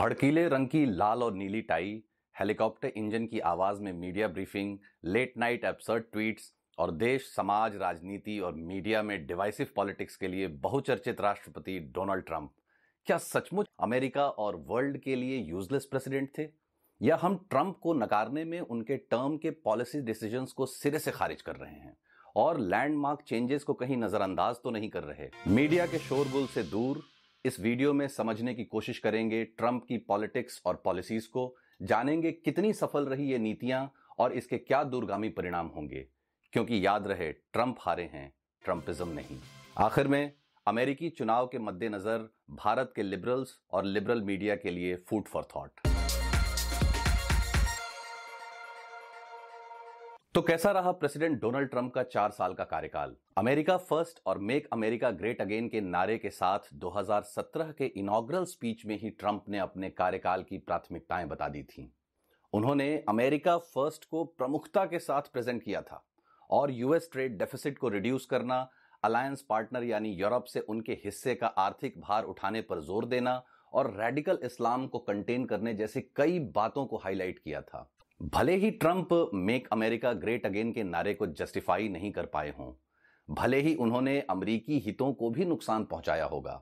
भड़कीले रंग की लाल और नीली टाई हेलीकॉप्टर इंजन की आवाज में media briefing late night absurd tweets और देश समाज राजनीति और मीडिया में डिवाइसिव पॉलिटिक्स के लिए बहुचर्चित राष्ट्रपति डोनाल्ड ट्रंप क्या सचमुच अमेरिका और वर्ल्ड के लिए यूजलेस प्रेसिडेंट थे या हम ट्रंप को नकारने में उनके टर्म के पॉलिसी डिसीजंस को सिरे से खारिज कर रहे हैं और लैंडमार्क चेंजेस को कहीं नजरअंदाज तो नहीं कर रहे मीडिया के शोरगुल से दूर इस वीडियो में समझने की कोशिश करेंगे ट्रंप की पॉलिटिक्स और पॉलिसीज को जानेंगे कितनी सफल रही ये नीतियां और इसके क्या दूरगामी परिणाम होंगे क्योंकि याद रहे ट्रंप हारे हैं ट्रंपिज्म नहीं आखिर में अमेरिकी चुनाव के मद्देनजर भारत के लिबरल्स और लिबरल मीडिया के लिए फूड फॉर थॉट तो कैसा रहा प्रेसिडेंट डोनाल्ड ट्रंप का चार साल का कार्यकाल अमेरिका फर्स्ट और मेक अमेरिका ग्रेट अगेन के नारे के साथ 2017 के इनॉग्रल स्पीच में ही ट्रंप ने अपने कार्यकाल की प्राथमिकताएं बता दी थी उन्होंने अमेरिका फर्स्ट को प्रमुखता के साथ प्रेजेंट किया था और यूएस ट्रेड डेफिसिट को रिड्यूस करना अलायंस पार्टनर यानी यूरोप से उनके हिस्से का आर्थिक भार उठाने पर जोर देना और रेडिकल इस्लाम को कंटेन करने जैसी कई बातों को हाईलाइट किया था भले ही Trump make America great again के नारे को जस्टिफाई नहीं कर पाए हों भले ही उन्होंने अमरीकी हितों को भी नुकसान पहुंचाया होगा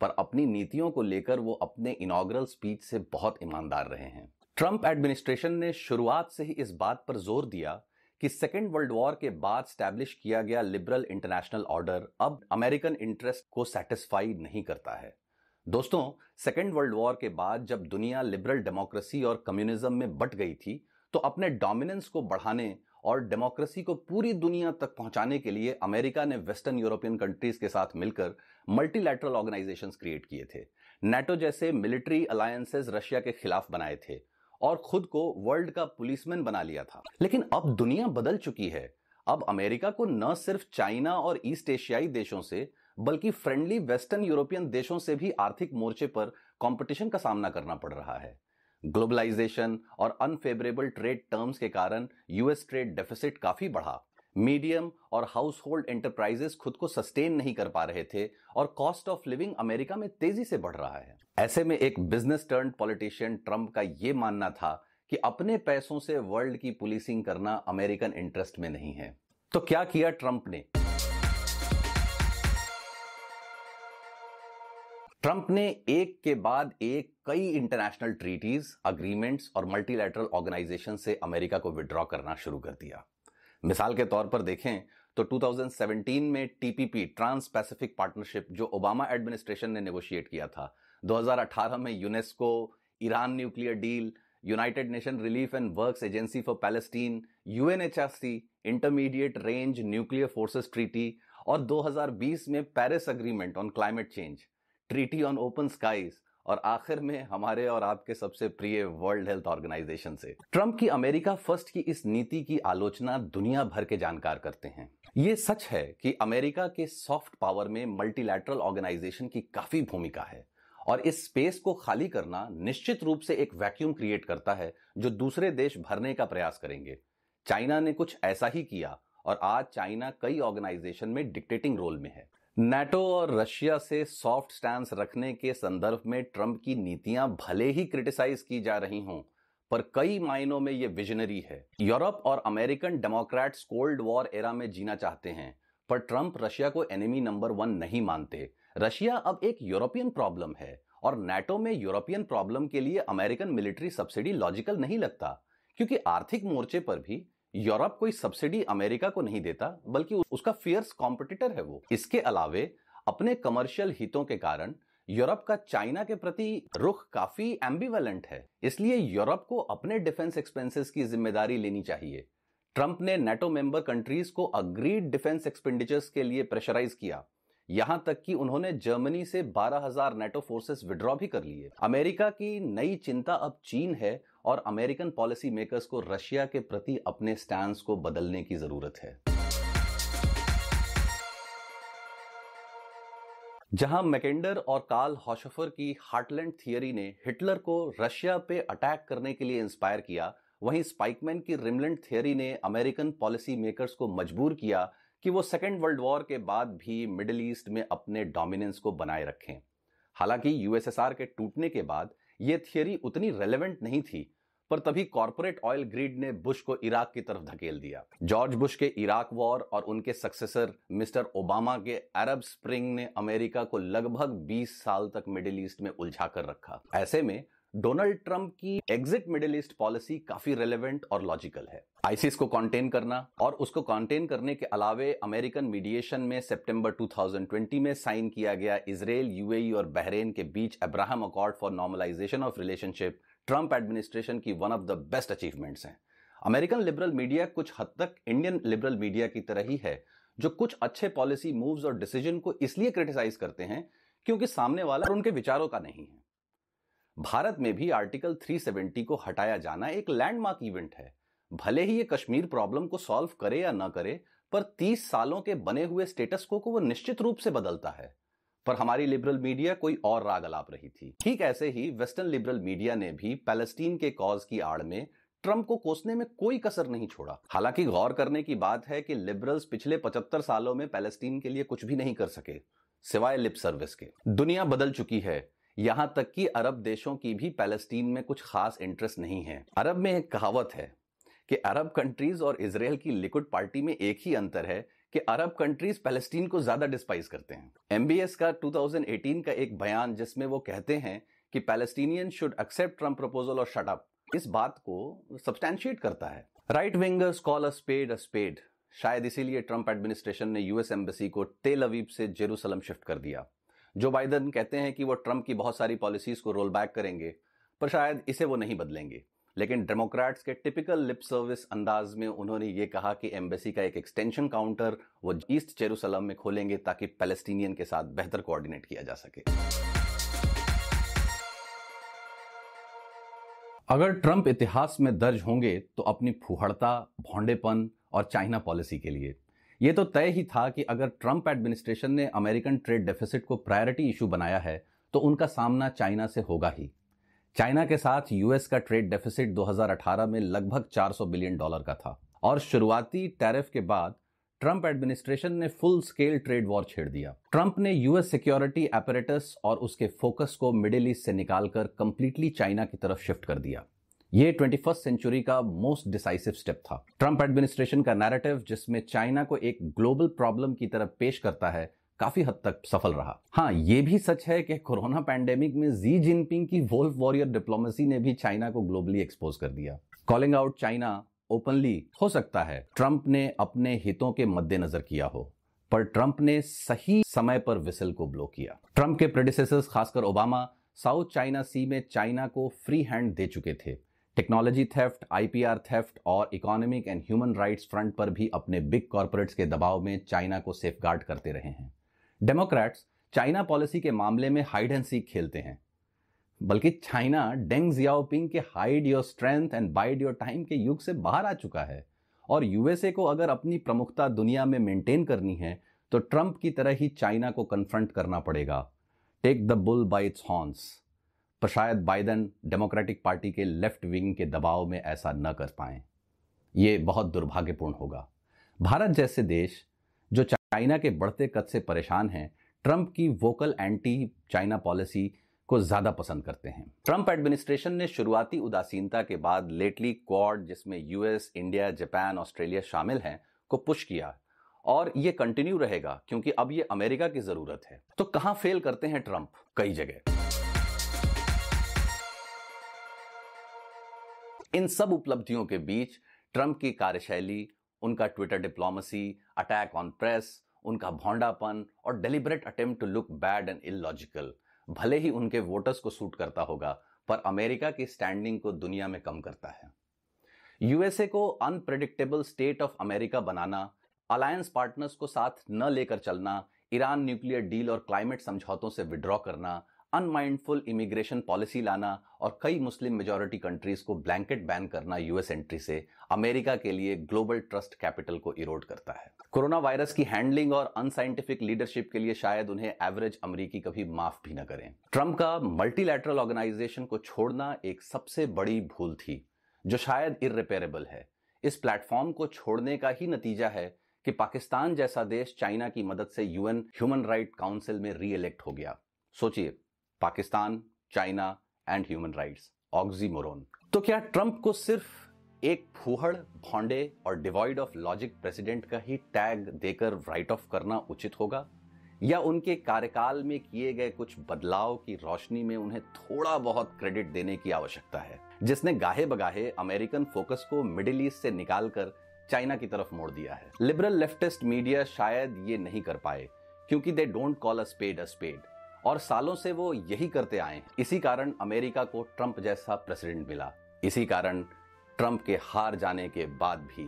पर अपनी नीतियों को लेकर वो अपने इनाग्रल स्पीच से बहुत ईमानदार रहे हैं ट्रंप एडमिनिस्ट्रेशन ने शुरुआत से ही इस बात पर जोर दिया कि सेकेंड वर्ल्ड वॉर के बाद स्टैब्लिश किया गया लिबरल इंटरनेशनल ऑर्डर अब अमेरिकन इंटरेस्ट को सेटिस्फाई नहीं करता है दोस्तों सेकेंड वर्ल्ड वॉर के बाद जब दुनिया लिबरल डेमोक्रेसी और कम्युनिज्म में बट गई थी तो अपने डोमिनेंस को बढ़ाने और डेमोक्रेसी को पूरी दुनिया तक पहुंचाने के लिए अमेरिका ने वेस्टर्न यूरोपियन कंट्रीज के साथ मिलकर मल्टीलैटरल ऑर्गेनाइजेशन क्रिएट किए थे नेटो जैसे मिलिट्री अलायंसेज रशिया के खिलाफ बनाए थे और खुद को वर्ल्ड का पुलिसमैन बना लिया था लेकिन अब दुनिया बदल चुकी है अब अमेरिका को न सिर्फ चाइना और ईस्ट एशियाई देशों से बल्कि फ्रेंडली वेस्टर्न यूरोपियन देशों से भी आर्थिक मोर्चे पर कंपटीशन का सामना करना पड़ रहा है ग्लोबलाइजेशन और अनफेवरेबल ट्रेड टर्म्स के कारण यूएस ट्रेड डेफिसिट काफी बढ़ा मीडियम और हाउस होल्ड एंटरप्राइजेस खुद को सस्टेन नहीं कर पा रहे थे और कॉस्ट ऑफ लिविंग अमेरिका में तेजी से बढ़ रहा है ऐसे में एक बिजनेस टर्न पॉलिटिशियन ट्रंप का यह मानना था कि अपने पैसों से वर्ल्ड की पुलिसिंग करना अमेरिकन इंटरेस्ट में नहीं है तो क्या किया ट्रंप ने ट्रंप ने एक के बाद एक कई इंटरनेशनल ट्रीटीज अग्रीमेंट्स और मल्टीलैटरल ऑर्गेनाइजेशन से अमेरिका को विड्रॉ करना शुरू कर दिया मिसाल के तौर पर देखें तो 2017 में टीपीपी ट्रांस पैसिफिक पार्टनरशिप जो ओबामा एडमिनिस्ट्रेशन ने नेगोशिएट किया था 2018 में UNESCO Iran nuclear deal United Nation relief and works agency for Palestine UNHRC intermediate range nuclear forces treaty और 2020 में Paris agreement on climate change treaty on open skies और आखिर में हमारे और आपके सबसे प्रिय वर्ल्ड हेल्थ ऑर्गेनाइजेशन से ट्रंप की अमेरिका फर्स्ट की इस नीति की आलोचना दुनिया भर के जानकार करते हैं ये सच है कि अमेरिका के सॉफ्ट पावर में मल्टीलैटरल ऑर्गेनाइजेशन की काफी भूमिका है और इस स्पेस को खाली करना निश्चित रूप से एक वैक्यूम क्रिएट करता है जो दूसरे देश भरने का प्रयास करेंगे चाइना ने कुछ ऐसा ही किया और आज चाइना कई ऑर्गेनाइजेशन में डिक्टेटिंग रोल में है नेटो और रशिया से सॉफ्ट स्टैंड रखने के संदर्भ में ट्रंप की नीतियां भले ही क्रिटिसाइज की जा रही हों पर कई मायनों में ये विजनरी है यूरोप और American democrats cold war era में जीना चाहते हैं पर ट्रंप रशिया को एनिमी नंबर वन नहीं मानते रशिया अब एक यूरोपियन प्रॉब्लम है और नेटो में यूरोपियन प्रॉब्लम के लिए अमेरिकन मिलिट्री सब्सिडी लॉजिकल नहीं लगता क्योंकि आर्थिक मोर्चे पर भी यूरोप कोई सब्सिडी अमेरिका को नहीं देता बल्कि उसका फियर्स कॉम्पिटिटर है वो इसके अलावे अपने कमर्शियल हितों के कारण यूरोप का चाइना के प्रति रुख काफी एम्बीवेलेंट है इसलिए यूरोप को अपने डिफेंस एक्सपेंसेस की जिम्मेदारी लेनी चाहिए ट्रंप ने नेटो मेंबर कंट्रीज को अग्रीड डिफेंस एक्सपेंडिचर्स के लिए प्रेशराइज किया यहां तक कि उन्होंने जर्मनी से 12,000 नेटो फोर्सेस विड्रॉ भी कर लिए अमेरिका की नई चिंता अब चीन है और अमेरिकन पॉलिसी मेकर्स को रशिया के प्रति अपने स्टैंड को बदलने की जरूरत है जहां मैकेंडर और कार्ल हॉशफर की हार्टलैंड थियरी ने हिटलर को रशिया पे अटैक करने के लिए इंस्पायर किया वहीं स्पाइकमैन की रिमलैंड थियरी ने अमेरिकन पॉलिसी मेकर्स को मजबूर किया कि वो सेकेंड वर्ल्ड वॉर के बाद भी मिडिल ईस्ट में अपने डोमिनेंस को बनाए रखें हालांकि यूएसएसआर के टूटने के बाद ये थियरी उतनी रेलेवेंट नहीं थी पर तभी कॉरपोरेट ऑयल ग्रीड ने बुश को इराक की तरफ धकेल दिया जॉर्ज बुश के इराक वॉर और उनके सक्सेसर मिस्टर ओबामा के अरब स्प्रिंग ने अमेरिका को लगभग 20 साल तक मिडिल ईस्ट में उलझा कर रखा ऐसे में डोनाल्ड ट्रंप की एग्जिट मिडिल ईस्ट पॉलिसी काफी रेलेवेंट और लॉजिकल है आईसीस को कॉन्टेन करना और उसको कॉन्टेन करने के अलावे अमेरिकन मीडिएशन में सितंबर 2020 में साइन किया गया इसराइल यूएई और बहरेन के बीच Abraham accord for normalisation of relationship Trump administration की one of the best achievements हैं अमेरिकन लिबरल मीडिया कुछ हद तक इंडियन लिबरल मीडिया की तरह ही है जो कुछ अच्छे पॉलिसी मूव्स और डिसीजन को इसलिए क्रिटिसाइज करते हैं क्योंकि सामने वाला उनके विचारों का नहीं है भारत में भी आर्टिकल 370 को हटाया जाना एक लैंडमार्क इवेंट है भले ही ये कश्मीर प्रॉब्लम को सॉल्व करे या ना करे पर 30 सालों के बने हुए स्टेटस को, को वो निश्चित रूप से बदलता है पर हमारी लिबरल मीडिया कोई और राग अलाप रही थी ठीक ऐसे ही वेस्टर्न लिबरल मीडिया ने भी पैलेस्टीन के कॉज की आड़ में ट्रंप को कोसने में कोई कसर नहीं छोड़ा हालांकि गौर करने की बात है कि लिबरल्स पिछले 75 सालों में पैलेस्टीन के लिए कुछ भी नहीं कर सके सिवाय लिप सर्विस के दुनिया बदल चुकी है यहां तक कि अरब देशों की भी पैलेस्टीन में कुछ खास इंटरेस्ट नहीं है अरब में एक कहावत है कि अरब कंट्रीज और इसराइल की लिक्विड पार्टी में एक ही अंतर है कि अरब कंट्रीज पैलेस्टीन को ज्यादा डिस्पाइज करते हैं एमबीएस का 2018 का एक बयान जिसमें वो कहते हैं कि Palestinian should accept Trump proposal और शटअप इस बात को सब्सटैंशिएट करता है right wingers call a spade a spade शायद इसीलिए ट्रंप एडमिनिस्ट्रेशन ने यूएस एम्बेसी को तेल अवीब से जेरूसलम शिफ्ट कर दिया जो बाइडन कहते हैं कि वो ट्रंप की बहुत सारी पॉलिसीज को रोल बैक करेंगे पर शायद इसे वो नहीं बदलेंगे लेकिन डेमोक्रेट्स के टिपिकल लिप सर्विस अंदाज में उन्होंने ये कहा कि एम्बेसी का एक एक्सटेंशन काउंटर वो ईस्ट जेरूसलम में खोलेंगे ताकि पैलेस्टीनियन के साथ बेहतर कोऑर्डिनेट किया जा सके अगर ट्रंप इतिहास में दर्ज होंगे तो अपनी फुहड़ता भौंडेपन और चाइना पॉलिसी के लिए ये तो तय ही था कि अगर ट्रंप एडमिनिस्ट्रेशन ने अमेरिकन ट्रेड डेफिसिट को प्रायोरिटी इशू बनाया है तो उनका सामना चाइना से होगा ही चाइना के साथ यूएस का ट्रेड डेफिसिट 2018 में लगभग 400 बिलियन डॉलर का था और शुरुआती टैरिफ के बाद ट्रंप एडमिनिस्ट्रेशन ने फुल स्केल ट्रेड वॉर छेड़ दिया ट्रंप ने यूएस सिक्योरिटी एपरेटस और उसके फोकस को मिडिल ईस्ट से निकालकर कंप्लीटली चाइना की तरफ शिफ्ट कर दिया ये ट्वेंटी फर्स्ट सेंचुरी का मोस्ट डिसाइसिव स्टेप था ट्रंप एडमिनिस्ट्रेशन का नैरेटिव जिसमें चाइना को एक ग्लोबल प्रॉब्लम की तरफ पेश करता है काफी हद तक सफल रहा हाँ ये भी सच है कि कोरोना पैंडेमिक में जी जिनपिंग की वोल्फ वॉरियर डिप्लोमेसी ने भी चाइना को ग्लोबली एक्सपोज कर दिया कॉलिंग आउट चाइना ओपनली हो सकता है ट्रंप ने अपने हितों के मद्देनजर किया हो पर ट्रंप ने सही समय पर विसल को ब्लो किया ट्रंप के प्रोड्यूस खासकर ओबामा साउथ चाइना सी में चाइना को फ्री हैंड दे चुके थे टेक्नोलॉजी थेफ्ट आईपीआर थेफ्ट और economic and human rights front पर भी अपने बिग कॉरपोरेट्स के दबाव में चाइना को सेफ करते रहे हैं डेमोक्रेट्स चाइना पॉलिसी के मामले में हाइड एंड सीख खेलते हैं बल्कि चाइना डेंग जियाओपिंग के hide your strength and bide your time के युग से बाहर आ चुका है और यूएसए को अगर अपनी प्रमुखता दुनिया में मेंटेन करनी है तो ट्रंप की तरह ही चाइना को कन्फ्रंट करना पड़ेगा take the bull by its horns पर शायद बाइडन डेमोक्रेटिक पार्टी के लेफ्ट विंग के दबाव में ऐसा न कर पाए ये बहुत दुर्भाग्यपूर्ण होगा भारत जैसे देश जो चाइना के बढ़ते कद से परेशान हैं ट्रंप की वोकल एंटी चाइना पॉलिसी को ज़्यादा पसंद करते हैं ट्रंप एडमिनिस्ट्रेशन ने शुरुआती उदासीनता के बाद लेटली क्वाड जिसमें यूएस इंडिया जापान ऑस्ट्रेलिया शामिल हैं को पुश किया और ये कंटिन्यू रहेगा क्योंकि अब ये अमेरिका की ज़रूरत है तो कहाँ फेल करते हैं ट्रंप कई जगह इन सब उपलब्धियों के बीच ट्रंप की कार्यशैली उनका Twitter diplomacy attack on press उनका भोंडापन और deliberate attempt to look bad and illogical भले ही उनके वोटर्स को सूट करता होगा पर अमेरिका की स्टैंडिंग को दुनिया में कम करता है यूएसए को अनप्रेडिक्टेबल स्टेट ऑफ अमेरिका बनाना अलायंस पार्टनर्स को साथ न लेकर चलना ईरान न्यूक्लियर डील और क्लाइमेट समझौतों से विड्रॉ करना अनमाइंडफुल इमिग्रेशन पॉलिसी लाना और कई मुस्लिम मेजोरिटी कंट्रीज को ब्लैंकेट बैन करना यूएस एंट्री से अमेरिका के लिए ग्लोबल ट्रस्ट कैपिटल को इरोड करता है कोरोना वायरस की हैंडलिंग और अनसाइंटिफिक लीडरशिप के लिए शायद उन्हें एवरेज अमरीकी कभी माफ भी न करें ट्रंप का मल्टीलैटरल ऑर्गेनाइजेशन को छोड़ना एक सबसे बड़ी भूल थी जो शायद इरिपेरेबल है इस प्लेटफॉर्म को छोड़ने का ही नतीजा है कि पाकिस्तान जैसा देश चाइना की मदद से यूएन ह्यूमन राइट काउंसिल में री हो गया सोचिए Pakistan China and human rights moron तो क्या ट्रंप को सिर्फ एक फूहड़ भोंडे और डिवॉइड ऑफ लॉजिक प्रेसिडेंट का ही टैग देकर राइट ऑफ करना उचित होगा या उनके कार्यकाल में किए गए कुछ बदलाव की रोशनी में उन्हें थोड़ा बहुत क्रेडिट देने की आवश्यकता है जिसने गाहे बगाहे अमेरिकन फोकस को मिडिल ईस्ट से निकालकर चाइना की तरफ मोड़ दिया है लिबरल लेफ्टिस्ट मीडिया शायद ये नहीं कर पाए क्योंकि they don't call a spade a spade और सालों से वो यही करते आए हैं इसी कारण अमेरिका को ट्रंप जैसा प्रेसिडेंट मिला इसी कारण ट्रंप के हार जाने के बाद भी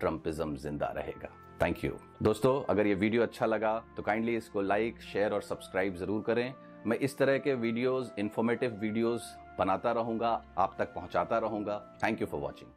ट्रंपिज्म जिंदा रहेगा थैंक यू दोस्तों अगर ये वीडियो अच्छा लगा तो काइंडली इसको लाइक शेयर और सब्सक्राइब जरूर करें मैं इस तरह के वीडियोस इन्फॉर्मेटिव वीडियोस बनाता रहूंगा आप तक पहुंचाता रहूंगा थैंक यू फॉर वॉचिंग